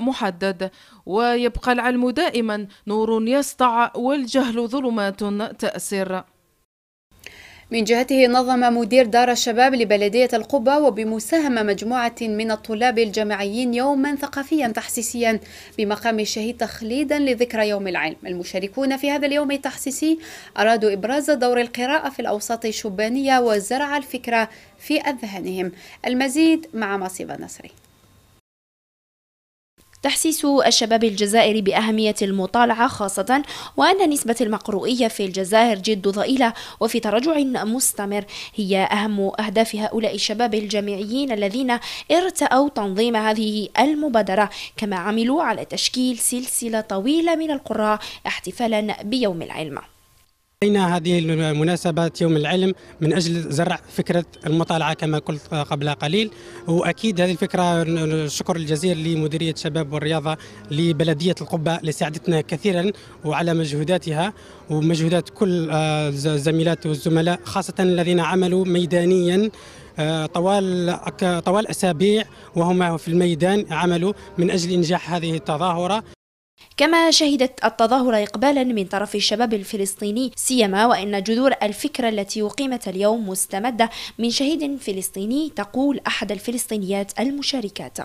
محدد ويبقى العلم دائما نور يسطع والجهل ظلمات تأسر من جهته نظم مدير دار الشباب لبلدية القبة وبمساهمة مجموعة من الطلاب الجامعيين يوما ثقافيا تحسيسيا بمقام الشهيد تخليدا لذكرى يوم العلم المشاركون في هذا اليوم التحسيسي أرادوا إبراز دور القراءة في الأوساط الشبانية وزرع الفكرة في أذهانهم المزيد مع مصيبة نصري تحسيس الشباب الجزائري بأهمية المطالعة خاصة وأن نسبة المقروئية في الجزائر جد ضئيلة وفي تراجع مستمر هي أهم أهداف هؤلاء الشباب الجامعيين الذين ارتأوا تنظيم هذه المبادرة كما عملوا على تشكيل سلسلة طويلة من القراء احتفالا بيوم العلم بين هذه المناسبة يوم العلم من أجل زرع فكرة المطالعة كما قلت قبل قليل وأكيد هذه الفكرة الشكر الجزير لمديرية الشباب والرياضة لبلدية القبة لساعدتنا كثيرا وعلى مجهوداتها ومجهودات كل الزميلات آه، والزملاء خاصة الذين عملوا ميدانيا آه، طوال طوال اسابيع وهم في الميدان عملوا من اجل انجاح هذه التظاهره كما شهدت التظاهرة إقبالا من طرف الشباب الفلسطيني سيما وإن جذور الفكرة التي أقيمت اليوم مستمدة من شهيد فلسطيني تقول أحد الفلسطينيات المشاركات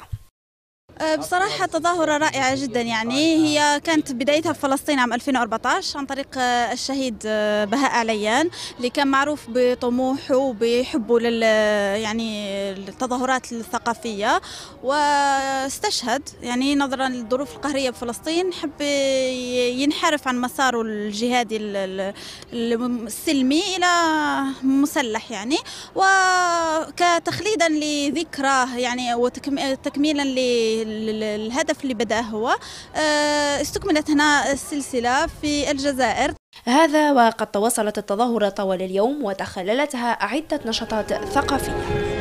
أه، بصراحة تظاهرة رائعة جدا يعني هي كانت بدايتها في فلسطين عام 2014 عن طريق أه، الشهيد أه، بهاء عليان اللي كان معروف بطموحه وبحبه لل يعني التظاهرات الثقافية واستشهد يعني نظرا للظروف القهرية بفلسطين حب ينحرف عن مساره الجهادي السلمي إلى مسلح يعني وكتخليدا لذكراه يعني وتكميلا ل الهدف اللي بدأ هو آه، استكملت هنا السلسلة في الجزائر هذا وقد تواصلت التظاهرة طوال اليوم وتخللتها عدة نشاطات ثقافية